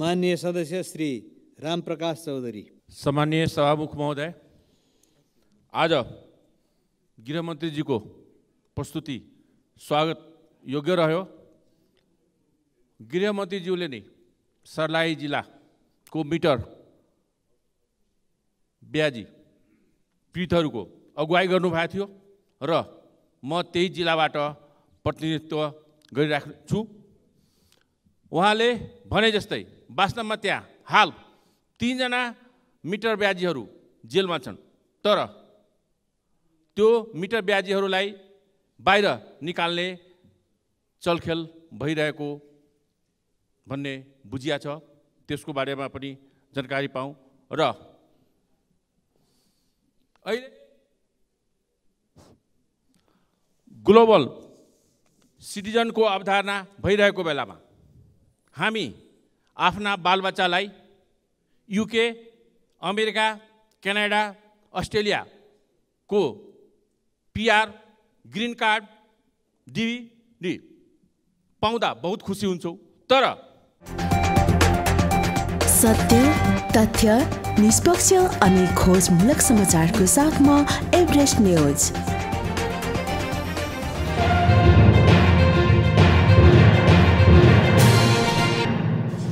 मान्य सदस्य श्री रामप्रकाश चौधरी सामान्य सभामुख महोदय आज गृहमन्त्रीजीको प्रस्तुति स्वागत योग्य रह्यो गृहमन्त्रीज्यूले नै सर्लाही जिल्लाको मिटर ब्याजी पीठहरूको अगुवाई गर्नुभएको थियो र म त्यही जिल्लाबाट प्रतिनिधित्व गरिराख्छु उहाँले भने जस्तै वास्तवमा त्यहाँ हाल तिनजना मिटर ब्याजीहरू जेलमा छन् तर त्यो मिटर ब्याजीहरूलाई बाहिर निकाल्ने चलखेल भइरहेको भन्ने बुझिया छ त्यसको बारेमा पनि जानकारी पाउँ र अहिले ग्लोबल सिटिजनको अवधारणा भइरहेको बेलामा हामी आफ्ना बालबच्चालाई युके अमेरिका क्यानाडा अस्ट्रेलियाको पिआर ग्रिन कार्ड डिडी पाउँदा बहुत खुसी हुन्छौँ तर सत्य तथ्य निष्पक्ष अनि खोजमूलक समाचारको साथमा एभरेस्ट न्युज